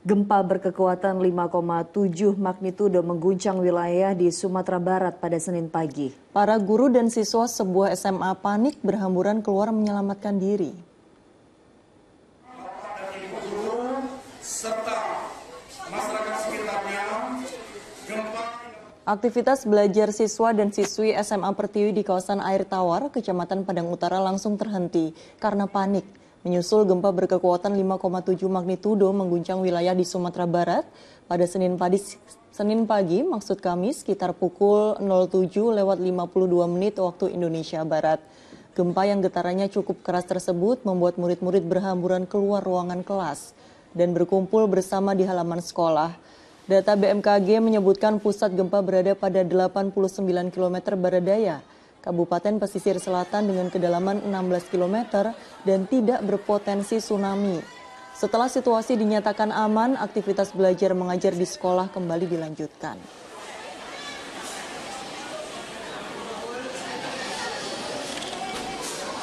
Gempa berkekuatan 5,7 magnitudo mengguncang wilayah di Sumatera Barat pada Senin pagi. Para guru dan siswa sebuah SMA panik berhamburan keluar menyelamatkan diri. Aktivitas belajar siswa dan siswi SMA Pertiwi di kawasan Air Tawar, Kecamatan Padang Utara langsung terhenti karena panik menyusul gempa berkekuatan 5,7 magnitudo mengguncang wilayah di Sumatera Barat pada Senin pagi, Senin pagi maksud kami sekitar pukul 07 lewat 52 menit waktu Indonesia Barat. Gempa yang getarannya cukup keras tersebut membuat murid-murid berhamburan keluar ruangan kelas dan berkumpul bersama di halaman sekolah. Data BMKG menyebutkan pusat gempa berada pada 89 km barat daya Kabupaten Pesisir Selatan dengan kedalaman 16 km dan tidak berpotensi tsunami. Setelah situasi dinyatakan aman, aktivitas belajar mengajar di sekolah kembali dilanjutkan.